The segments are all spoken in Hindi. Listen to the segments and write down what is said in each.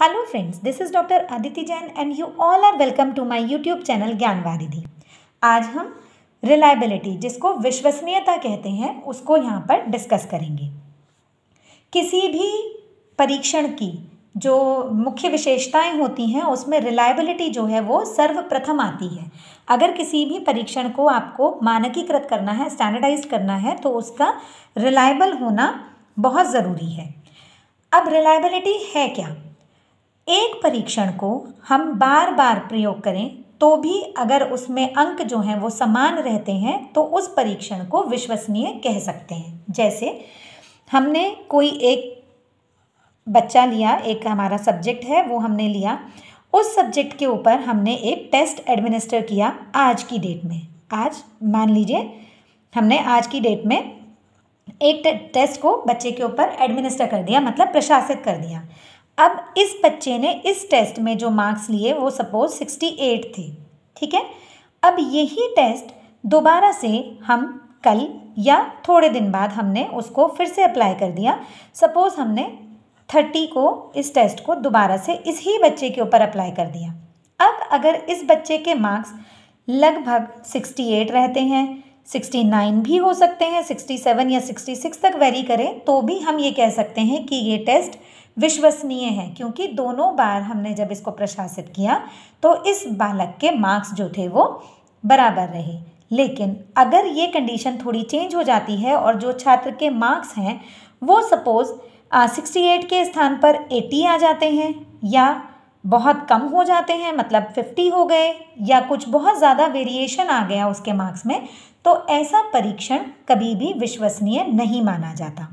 friends this is doctor Aditi Jain and you all are welcome to my YouTube channel Gyan Gyanvaridhi आज हम रिलायबिलिटी जिसको विश्वसनीयता कहते हैं उसको यहाँ पर डिस्कस करेंगे किसी भी परीक्षण की जो मुख्य विशेषताएं होती हैं उसमें रिलायबिलिटी जो है वो सर्वप्रथम आती है अगर किसी भी परीक्षण को आपको मानकीकृत करना है स्टैंडर्डाइज करना है तो उसका रिलायबल होना बहुत ज़रूरी है अब रिलायबिलिटी है क्या एक परीक्षण को हम बार बार प्रयोग करें तो भी अगर उसमें अंक जो हैं वो समान रहते हैं तो उस परीक्षण को विश्वसनीय कह सकते हैं जैसे हमने कोई एक बच्चा लिया एक हमारा सब्जेक्ट है वो हमने लिया उस सब्जेक्ट के ऊपर हमने एक टेस्ट एडमिनिस्टर किया आज की डेट में आज मान लीजिए हमने आज की डेट में एक टेस्ट को बच्चे के ऊपर एडमिनिस्टर कर दिया मतलब प्रशासित कर दिया अब इस बच्चे ने इस टेस्ट में जो मार्क्स लिए वो सपोज सिक्सटी एट थे ठीक है अब यही टेस्ट दोबारा से हम कल या थोड़े दिन बाद हमने उसको फिर से अप्लाई कर दिया सपोज़ हमने थर्टी को इस टेस्ट को दोबारा से इस ही बच्चे के ऊपर अप्लाई कर दिया अब अगर इस बच्चे के मार्क्स लगभग सिक्सटी एट रहते हैं सिक्सटी नाइन भी हो सकते हैं सिक्सटी सेवन या सिक्सटी सिक्स तक वेरी करें तो भी हम ये कह सकते हैं कि ये टेस्ट विश्वसनीय है क्योंकि दोनों बार हमने जब इसको प्रशासित किया तो इस बालक के मार्क्स जो थे वो बराबर रहे लेकिन अगर ये कंडीशन थोड़ी चेंज हो जाती है और जो छात्र के मार्क्स हैं वो सपोज़ सिक्सटी एट के स्थान पर एटी आ जाते हैं या बहुत कम हो जाते हैं मतलब फिफ्टी हो गए या कुछ बहुत ज़्यादा वेरिएशन आ गया उसके मार्क्स में तो ऐसा परीक्षण कभी भी विश्वसनीय नहीं माना जाता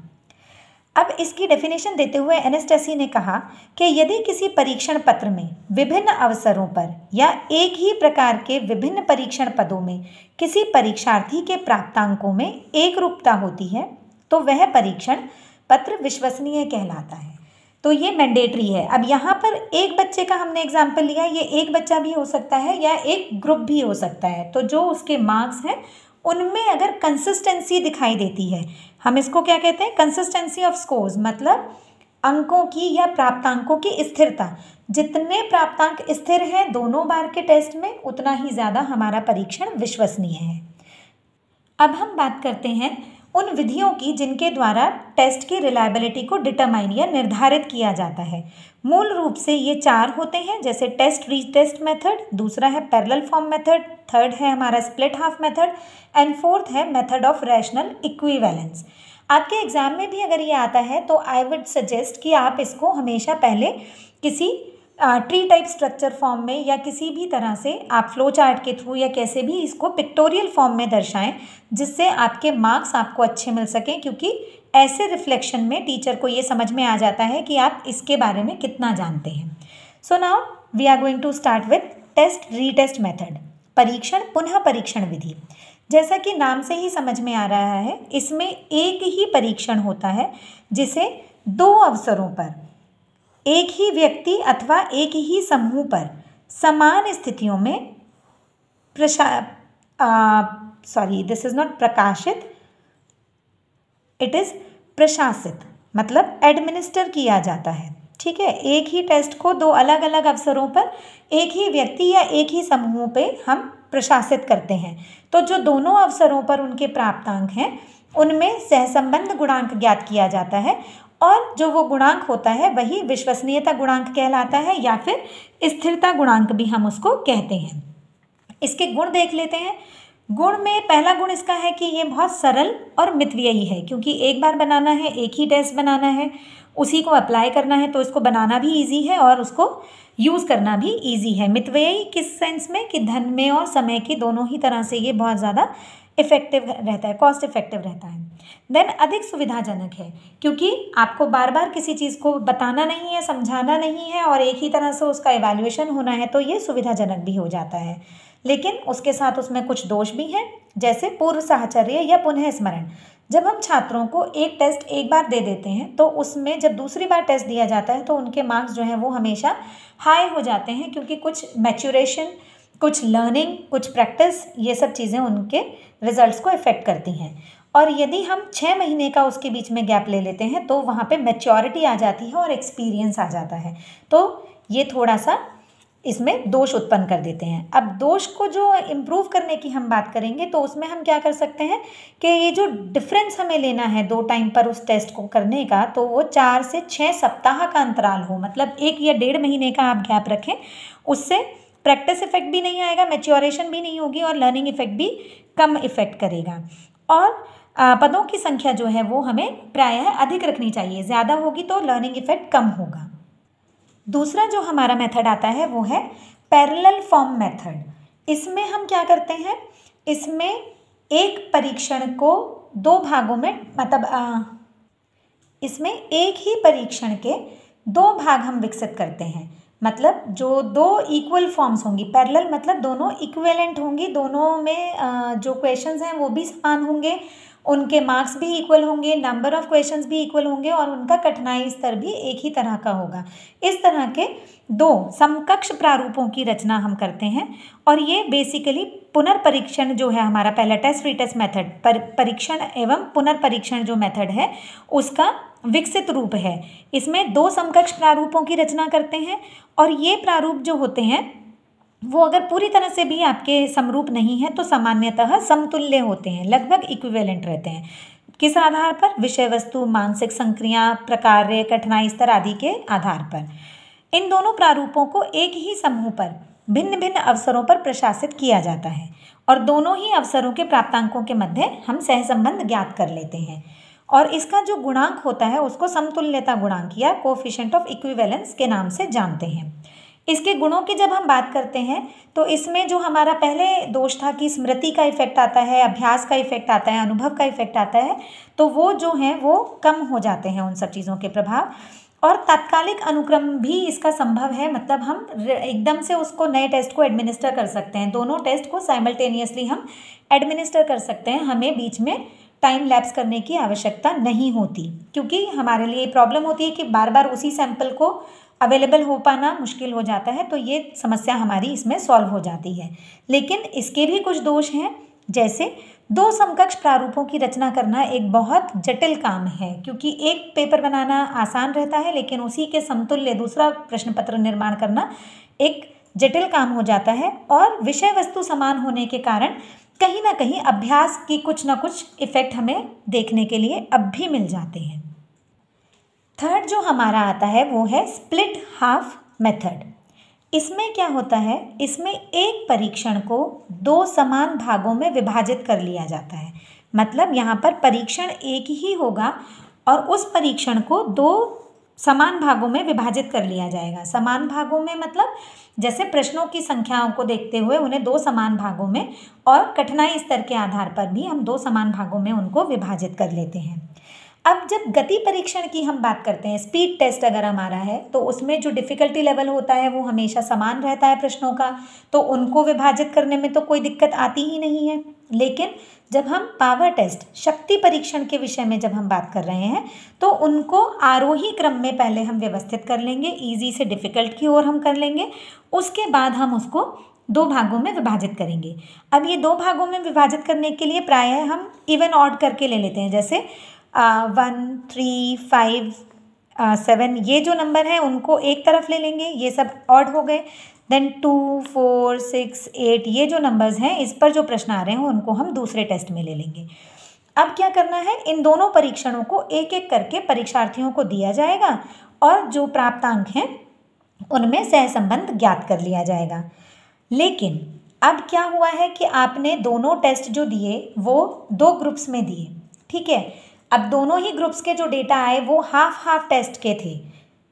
अब इसकी डेफिनेशन देते हुए एनेस्टेसी ने कहा कि यदि किसी परीक्षण पत्र में विभिन्न अवसरों पर या एक ही प्रकार के विभिन्न परीक्षण पदों में किसी परीक्षार्थी के प्राप्तांकों में एक रूपता होती है तो वह परीक्षण पत्र विश्वसनीय कहलाता है तो ये मैंडेटरी है अब यहाँ पर एक बच्चे का हमने एग्जाम्पल लिया ये एक बच्चा भी हो सकता है या एक ग्रुप भी हो सकता है तो जो उसके मार्क्स हैं उनमें अगर कंसिस्टेंसी दिखाई देती है हम इसको क्या कहते हैं कंसिस्टेंसी ऑफ स्कोर्स मतलब अंकों की या प्राप्तांकों की स्थिरता जितने प्राप्तांक स्थिर हैं दोनों बार के टेस्ट में उतना ही ज़्यादा हमारा परीक्षण विश्वसनीय है अब हम बात करते हैं उन विधियों की जिनके द्वारा टेस्ट की रिलायबिलिटी को डिटरमाइन या निर्धारित किया जाता है मूल रूप से ये चार होते हैं जैसे टेस्ट रीटेस्ट मेथड दूसरा है पैरेलल फॉर्म मेथड थर्ड है हमारा split half method and fourth है मेथड ऑफ रैशनल इक्विवेलेंस आपके एग्ज़ाम में भी अगर ये आता है तो आई वुड सजेस्ट कि आप इसको हमेशा पहले किसी ट्री टाइप स्ट्रक्चर फॉर्म में या किसी भी तरह से आप फ्लो चार्ट के थ्रू या कैसे भी इसको पिक्टोरियल फॉर्म में दर्शाएं जिससे आपके मार्क्स आपको अच्छे मिल सकें क्योंकि ऐसे रिफ्लेक्शन में टीचर को ये समझ में आ जाता है कि आप इसके बारे में कितना जानते हैं so now we are going to start with test retest method परीक्षण पुनः परीक्षण विधि जैसा कि नाम से ही समझ में आ रहा है इसमें एक ही परीक्षण होता है जिसे दो अवसरों पर एक ही व्यक्ति अथवा एक ही समूह पर समान स्थितियों में प्रशा सॉरी दिस इज नॉट प्रकाशित इट इज़ प्रशासित मतलब एडमिनिस्टर किया जाता है ठीक है एक ही टेस्ट को दो अलग अलग अवसरों पर एक ही व्यक्ति या एक ही समूह पे हम प्रशासित करते हैं तो जो दोनों अवसरों पर उनके प्राप्तांक हैं उनमें सहसंबंध गुणांक ज्ञात किया जाता है और जो वो गुणांक होता है वही विश्वसनीयता गुणांक कहलाता है या फिर स्थिरता गुणांक भी हम उसको कहते हैं इसके गुण देख लेते हैं गुण में पहला गुण इसका है कि ये बहुत सरल और मितव्ययी है क्योंकि एक बार बनाना है एक ही टेस्ट बनाना है उसी को अप्लाई करना है तो इसको बनाना भी इजी है और उसको यूज़ करना भी इजी है मितव्ययी किस सेंस में कि धन में और समय की दोनों ही तरह से ये बहुत ज़्यादा इफेक्टिव रहता है कॉस्ट इफेक्टिव रहता है देन अधिक सुविधाजनक है क्योंकि आपको बार बार किसी चीज़ को बताना नहीं है समझाना नहीं है और एक ही तरह से उसका एवेल्युएशन होना है तो ये सुविधाजनक भी हो जाता है लेकिन उसके साथ उसमें कुछ दोष भी हैं जैसे पूर्व साहचर्य या पुनः स्मरण जब हम छात्रों को एक टेस्ट एक बार दे देते हैं तो उसमें जब दूसरी बार टेस्ट दिया जाता है तो उनके मार्क्स जो हैं वो हमेशा हाई हो जाते हैं क्योंकि कुछ मैच्यूरेशन कुछ लर्निंग कुछ प्रैक्टिस ये सब चीज़ें उनके रिजल्ट्स को इफ़ेक्ट करती हैं और यदि हम छः महीने का उसके बीच में गैप ले लेते हैं तो वहाँ पे मेच्योरिटी आ जाती है और एक्सपीरियंस आ जाता है तो ये थोड़ा सा इसमें दोष उत्पन्न कर देते हैं अब दोष को जो इम्प्रूव करने की हम बात करेंगे तो उसमें हम क्या कर सकते हैं कि ये जो डिफरेंस हमें लेना है दो टाइम पर उस टेस्ट को करने का तो वो चार से छः सप्ताह का अंतराल हो मतलब एक या डेढ़ महीने का आप गैप रखें उससे प्रैक्टिस इफेक्ट भी नहीं आएगा मेच्योरेशन भी नहीं होगी और लर्निंग इफेक्ट भी कम इफेक्ट करेगा और पदों की संख्या जो है वो हमें प्रायः अधिक रखनी चाहिए ज़्यादा होगी तो लर्निंग इफेक्ट कम होगा दूसरा जो हमारा मेथड आता है वो है पैरेलल फॉर्म मेथड इसमें हम क्या करते हैं इसमें एक परीक्षण को दो भागों में मतलब इसमें एक ही परीक्षण के दो भाग हम विकसित करते हैं मतलब जो दो इक्वल फॉर्म्स होंगी पैरेलल मतलब दोनों इक्वेलेंट होंगी दोनों में जो क्वेश्चंस हैं वो भी समान होंगे उनके मार्क्स भी इक्वल होंगे नंबर ऑफ क्वेश्चंस भी इक्वल होंगे और उनका कठिनाई स्तर भी एक ही तरह का होगा इस तरह के दो समकक्ष प्रारूपों की रचना हम करते हैं और ये बेसिकली पुनर्परीक्षण जो है हमारा पहला टेस्ट रीटेस्ट मेथड पर परीक्षण एवं पुनर्परीक्षण जो मेथड है उसका विकसित रूप है इसमें दो समकक्ष प्रारूपों की रचना करते हैं और ये प्रारूप जो होते हैं वो अगर पूरी तरह से भी आपके समरूप नहीं है तो सामान्यतः समतुल्य होते हैं लगभग इक्विवेलेंट रहते हैं किस आधार पर विषय वस्तु मानसिक संक्रिया प्रकार कठिनाई स्तर आदि के आधार पर इन दोनों प्रारूपों को एक ही समूह पर भिन्न भिन्न अवसरों पर प्रशासित किया जाता है और दोनों ही अवसरों के प्राप्तांकों के मध्य हम सहसंबंध ज्ञात कर लेते हैं और इसका जो गुणांक होता है उसको समतुल्यता गुणांक या कोफिशेंट ऑफ इक्विवेलेंस के नाम से जानते हैं इसके गुणों की जब हम बात करते हैं तो इसमें जो हमारा पहले दोष था कि स्मृति का इफेक्ट आता है अभ्यास का इफेक्ट आता है अनुभव का इफेक्ट आता है तो वो जो हैं वो कम हो जाते हैं उन सब चीज़ों के प्रभाव और तात्कालिक अनुक्रम भी इसका संभव है मतलब हम एकदम से उसको नए टेस्ट को एडमिनिस्टर कर सकते हैं दोनों टेस्ट को साइमल्टेनियसली हम एडमिनिस्टर कर सकते हैं हमें बीच में टाइम लैप्स करने की आवश्यकता नहीं होती क्योंकि हमारे लिए प्रॉब्लम होती है कि बार बार उसी सैंपल को अवेलेबल हो पाना मुश्किल हो जाता है तो ये समस्या हमारी इसमें सॉल्व हो जाती है लेकिन इसके भी कुछ दोष हैं जैसे दो समकक्ष प्रारूपों की रचना करना एक बहुत जटिल काम है क्योंकि एक पेपर बनाना आसान रहता है लेकिन उसी के समतुल्य दूसरा प्रश्न पत्र निर्माण करना एक जटिल काम हो जाता है और विषय वस्तु समान होने के कारण कहीं ना कहीं अभ्यास की कुछ ना कुछ इफ़ेक्ट हमें देखने के लिए अब भी मिल जाते हैं थर्ड जो हमारा आता है वो है स्प्लिट हाफ मेथड इसमें क्या होता है इसमें एक परीक्षण को दो समान भागों में विभाजित कर लिया जाता है मतलब यहाँ पर परीक्षण एक ही होगा और उस परीक्षण को दो समान भागों में विभाजित कर लिया जाएगा समान भागों में मतलब जैसे प्रश्नों की संख्याओं को देखते हुए उन्हें दो समान भागों में और कठिनाई स्तर के आधार पर भी हम दो समान भागों में उनको विभाजित कर लेते हैं अब जब गति परीक्षण की हम बात करते हैं स्पीड टेस्ट अगर हमारा है तो उसमें जो डिफ़िकल्टी लेवल होता है वो हमेशा समान रहता है प्रश्नों का तो उनको विभाजित करने में तो कोई दिक्कत आती ही नहीं है लेकिन जब हम पावर टेस्ट शक्ति परीक्षण के विषय में जब हम बात कर रहे हैं तो उनको आरोही क्रम में पहले हम व्यवस्थित कर लेंगे ईजी से डिफ़िकल्ट की ओर हम कर लेंगे उसके बाद हम उसको दो भागों में विभाजित करेंगे अब ये दो भागों में विभाजित करने के लिए प्रायः हम इवन ऑड करके ले लेते हैं जैसे वन थ्री फाइव सेवन ये जो नंबर हैं उनको एक तरफ ले लेंगे ये सब ऑड हो गए then two four six eight ये जो नंबर्स हैं इस पर जो प्रश्न आ रहे हैं उनको हम दूसरे टेस्ट में ले लेंगे अब क्या करना है इन दोनों परीक्षणों को एक एक करके परीक्षार्थियों को दिया जाएगा और जो प्राप्तांक हैं उनमें सहसंबंध ज्ञात कर लिया जाएगा लेकिन अब क्या हुआ है कि आपने दोनों टेस्ट जो दिए वो दो ग्रुप्स में दिए ठीक है अब दोनों ही ग्रुप्स के जो डेटा आए वो हाफ हाफ टेस्ट के थे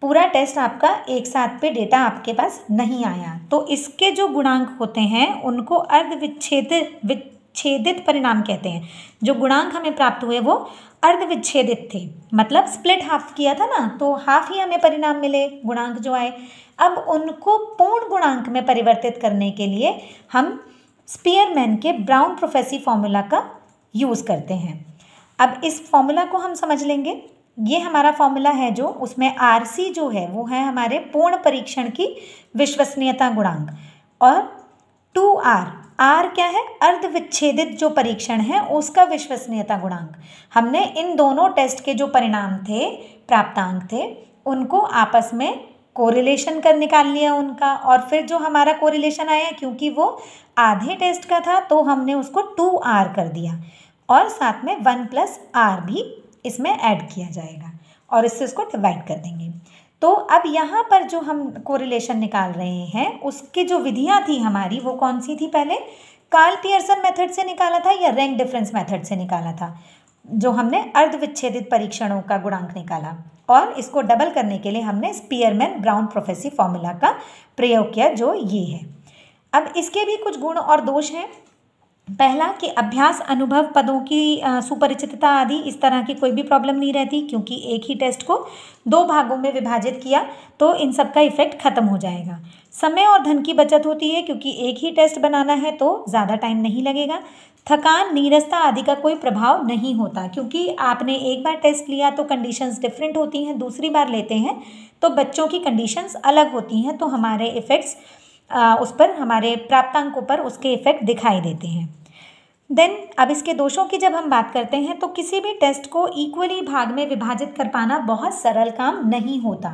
पूरा टेस्ट आपका एक साथ पे डेटा आपके पास नहीं आया तो इसके जो गुणांक होते हैं उनको अर्धविच्छेद विच्छेदित परिणाम कहते हैं जो गुणांक हमें प्राप्त हुए वो अर्धविच्छेदित थे मतलब स्प्लिट हाफ किया था ना तो हाफ ही हमें परिणाम मिले गुणांक जो आए अब उनको पूर्ण गुणांक में परिवर्तित करने के लिए हम स्पीयरमैन के ब्राउन प्रोफेसी फॉर्मूला का यूज़ करते हैं अब इस फॉर्मूला को हम समझ लेंगे ये हमारा फॉर्मूला है जो उसमें आर सी जो है वो है हमारे पूर्ण परीक्षण की विश्वसनीयता गुणांक और टू आर आर क्या है अर्धविच्छेदित जो परीक्षण है उसका विश्वसनीयता गुणांक हमने इन दोनों टेस्ट के जो परिणाम थे प्राप्तांक थे उनको आपस में कोरिलेशन कर निकाल लिया उनका और फिर जो हमारा कोरिलेशन आया क्योंकि वो आधे टेस्ट का था तो हमने उसको टू आर कर दिया और साथ में वन प्लस आर भी इसमें ऐड किया जाएगा और इससे इसको डिवाइड कर देंगे तो अब यहाँ पर जो हम कोरिलेशन निकाल रहे हैं उसकी जो विधियाँ थी हमारी वो कौन सी थी पहले कार्ल पियर्सन मेथड से निकाला था या रैंक डिफरेंस मेथड से निकाला था जो हमने अर्धविच्छेदित परीक्षणों का गुणांक निकाला और इसको डबल करने के लिए हमने स्पीयरमैन ब्राउन प्रोफेसी फॉर्मूला का प्रयोग किया जो ये है अब इसके भी कुछ गुण और दोष हैं पहला कि अभ्यास अनुभव पदों की सुपरिचितता आदि इस तरह की कोई भी प्रॉब्लम नहीं रहती क्योंकि एक ही टेस्ट को दो भागों में विभाजित किया तो इन सब का इफेक्ट खत्म हो जाएगा समय और धन की बचत होती है क्योंकि एक ही टेस्ट बनाना है तो ज़्यादा टाइम नहीं लगेगा थकान नीरसता आदि का कोई प्रभाव नहीं होता क्योंकि आपने एक बार टेस्ट लिया तो कंडीशंस डिफरेंट होती हैं दूसरी बार लेते हैं तो बच्चों की कंडीशंस अलग होती हैं तो हमारे इफ़ेक्ट्स उस पर हमारे प्राप्तांकों पर उसके इफ़ेक्ट दिखाई देते हैं देन अब इसके दोषों की जब हम बात करते हैं तो किसी भी टेस्ट को इक्वली भाग में विभाजित कर पाना बहुत सरल काम नहीं होता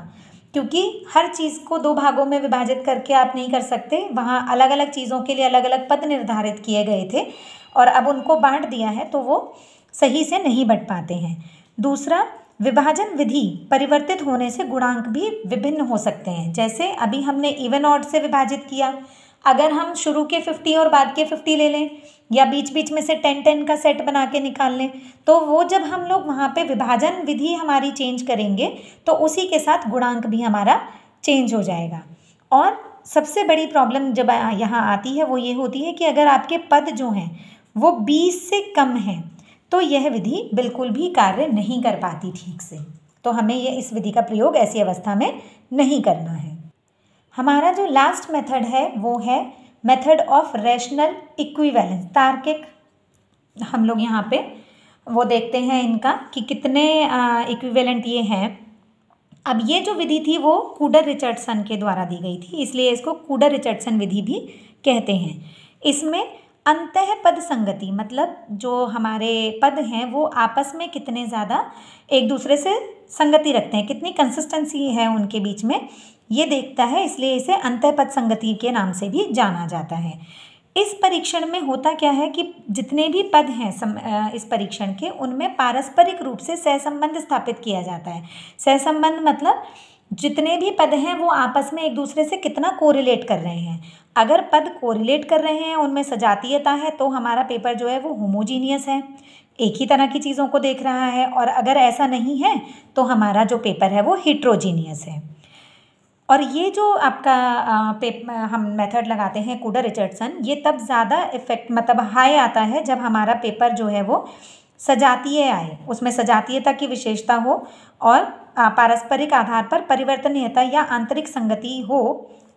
क्योंकि हर चीज़ को दो भागों में विभाजित करके आप नहीं कर सकते वहाँ अलग अलग चीज़ों के लिए अलग अलग पद निर्धारित किए गए थे और अब उनको बांट दिया है तो वो सही से नहीं बट पाते हैं दूसरा विभाजन विधि परिवर्तित होने से गुणांक भी विभिन्न हो सकते हैं जैसे अभी हमने इवन ऑड से विभाजित किया अगर हम शुरू के फिफ्टी और बाद के फिफ्टी ले लें या बीच बीच में से टेन टेन का सेट बना के निकाल लें तो वो जब हम लोग वहाँ पे विभाजन विधि हमारी चेंज करेंगे तो उसी के साथ गुणांक भी हमारा चेंज हो जाएगा और सबसे बड़ी प्रॉब्लम जब यहाँ आती है वो ये होती है कि अगर आपके पद जो हैं वो बीस से कम हैं तो यह विधि बिल्कुल भी कार्य नहीं कर पाती ठीक से तो हमें ये इस विधि का प्रयोग ऐसी अवस्था में नहीं करना है हमारा जो लास्ट मेथड है वो है मेथड ऑफ रैशनल इक्विवेलेंस तार्किक हम लोग यहाँ पे वो देखते हैं इनका कि कितने इक्विवेलेंट ये हैं अब ये जो विधि थी वो कूडर रिचर्डसन के द्वारा दी गई थी इसलिए इसको कूडर रिचर्डसन विधि भी कहते हैं इसमें अंत पद संगति मतलब जो हमारे पद हैं वो आपस में कितने ज़्यादा एक दूसरे से संगति रखते हैं कितनी कंसिस्टेंसी है उनके बीच में ये देखता है इसलिए इसे पद संगति के नाम से भी जाना जाता है इस परीक्षण में होता क्या है कि जितने भी पद हैं इस परीक्षण के उनमें पारस्परिक रूप से सहसंबंध स्थापित किया जाता है सहसंबंध मतलब जितने भी पद हैं वो आपस में एक दूसरे से कितना कोरिलेट कर रहे हैं अगर पद कोरिलेट कर रहे हैं उनमें सजातीयता है तो हमारा पेपर जो है वो होमोजीनियस है एक ही तरह की चीज़ों को देख रहा है और अगर ऐसा नहीं है तो हमारा जो पेपर है वो हिट्रोजीनियस है और ये जो आपका पेप हम मेथड लगाते हैं कूडर रिचर्डसन ये तब ज़्यादा इफेक्ट मतलब हाई आता है जब हमारा पेपर जो है वो सजातीय आए उसमें सजातीयता की विशेषता हो और पारस्परिक आधार पर परिवर्तनीयता या आंतरिक संगति हो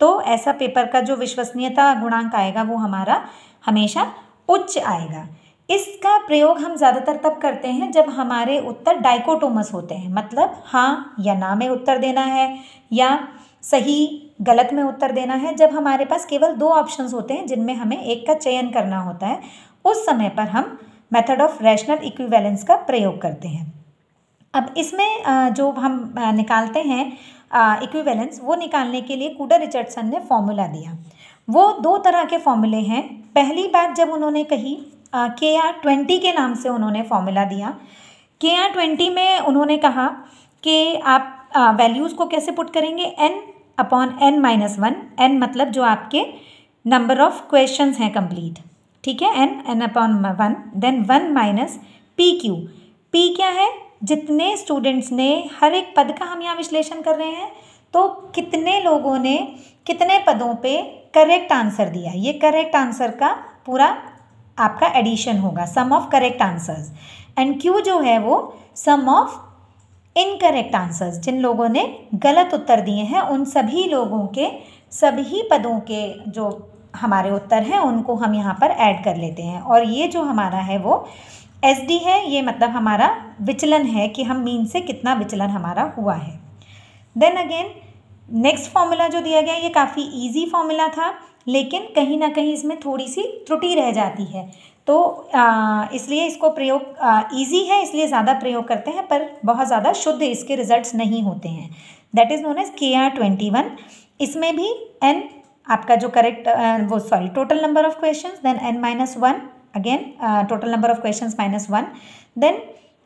तो ऐसा पेपर का जो विश्वसनीयता गुणांक आएगा वो हमारा हमेशा उच्च आएगा इसका प्रयोग हम ज़्यादातर तब करते हैं जब हमारे उत्तर डाइकोटोमस होते हैं मतलब हाँ या ना में उत्तर देना है या सही गलत में उत्तर देना है जब हमारे पास केवल दो ऑप्शंस होते हैं जिनमें हमें एक का चयन करना होता है उस समय पर हम मेथड ऑफ रैशनल इक्विवेलेंस का प्रयोग करते हैं अब इसमें जो हम निकालते हैं इक्विवेलेंस वो निकालने के लिए कूडर रिचर्डसन ने फॉर्मूला दिया वो दो तरह के फॉर्मूले हैं पहली बात जब उन्होंने कही के आर ट्वेंटी के नाम से उन्होंने फॉर्मूला दिया के आर ट्वेंटी में उन्होंने कहा कि आप वैल्यूज़ को कैसे पुट करेंगे N upon N minus one N मतलब जो आपके नंबर ऑफ क्वेश्चन हैं कंप्लीट ठीक है N N upon one then one minus P Q P क्या है जितने स्टूडेंट्स ने हर एक पद का हम यहाँ विश्लेषण कर रहे हैं तो कितने लोगों ने कितने पदों पे करेक्ट आंसर दिया ये करेक्ट आंसर का पूरा आपका एडिशन होगा sum of correct answers and Q जो है वो सम ऑफ इनकरेक्ट आंसर्स जिन लोगों ने गलत उत्तर दिए हैं उन सभी लोगों के सभी पदों के जो हमारे उत्तर हैं उनको हम यहाँ पर ऐड कर लेते हैं और ये जो हमारा है वो एस डी है ये मतलब हमारा विचलन है कि हम मीन से कितना विचलन हमारा हुआ है देन अगेन नेक्स्ट फॉर्मूला जो दिया गया ये काफ़ी ईजी फॉर्मूला था लेकिन कहीं ना कहीं इसमें थोड़ी सी त्रुटि रह जाती है तो इसलिए इसको प्रयोग ईजी है इसलिए ज़्यादा प्रयोग करते हैं पर बहुत ज़्यादा शुद्ध इसके रिजल्ट्स नहीं होते हैं that is known as K R twenty one इसमें भी एन आपका जो करेक्ट वो sorry total number of question then N minus one again total number of question minus one then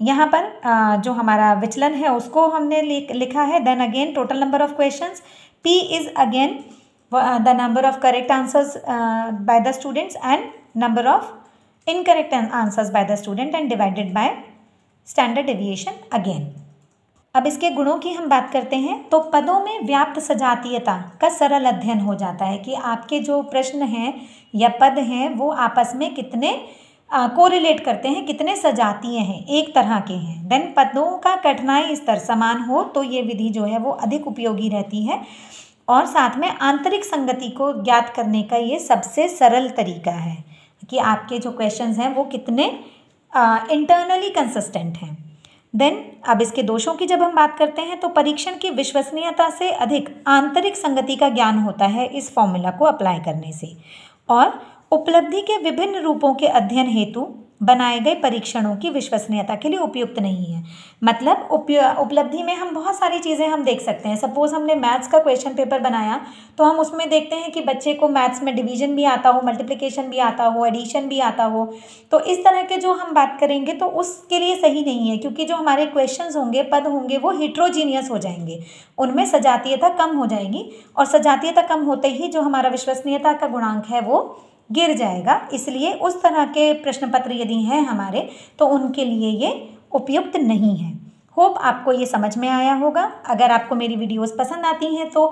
यहाँ पर uh, जो हमारा विचलन है उसको हमने लिखा है then again total number of question P is again the number of correct answers by the students and number of incorrect answers by the student and divided by standard deviation again अब इसके गुणों की हम बात करते हैं तो पदों में व्याप्त सजातीयता का सरल अध्ययन हो जाता है कि आपके जो प्रश्न हैं या पद हैं वो आपस में कितने कोरिलेट uh, करते हैं कितने सजातीय हैं एक तरह के हैं देन पदों का कठिनाई स्तर समान हो तो ये विधि जो है वो अधिक उपयोगी रहती है और साथ में आंतरिक संगति को ज्ञात करने का ये सबसे सरल तरीका है कि आपके जो क्वेश्चंस हैं वो कितने इंटरनली कंसिस्टेंट हैं देन अब इसके दोषों की जब हम बात करते हैं तो परीक्षण की विश्वसनीयता से अधिक आंतरिक संगति का ज्ञान होता है इस फॉर्मूला को अप्लाई करने से और उपलब्धि के विभिन्न रूपों के अध्ययन हेतु बनाए गए परीक्षणों की विश्वसनीयता के लिए उपयुक्त नहीं है मतलब उपलब्धि में हम बहुत सारी चीज़ें हम देख सकते हैं सपोज़ हमने मैथ्स का क्वेश्चन पेपर बनाया तो हम उसमें देखते हैं कि बच्चे को मैथ्स में डिवीजन भी आता हो मल्टीप्लिकेशन भी आता हो एडिशन भी आता हो तो इस तरह के जो हम बात करेंगे तो उसके लिए सही नहीं है क्योंकि जो हमारे क्वेश्चन होंगे पद होंगे वो हिट्रोजीनियस हो जाएंगे उनमें सजातीयता कम हो जाएगी और सजातीयता कम होते ही जो हमारा विश्वसनीयता का गुणांक है वो गिर जाएगा इसलिए उस तरह के प्रश्न पत्र यदि हैं हमारे तो उनके लिए ये उपयुक्त नहीं है होप आपको ये समझ में आया होगा अगर आपको मेरी वीडियोस पसंद आती हैं तो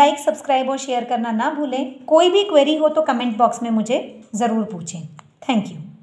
लाइक सब्सक्राइब और शेयर करना ना भूलें कोई भी क्वेरी हो तो कमेंट बॉक्स में मुझे ज़रूर पूछें थैंक यू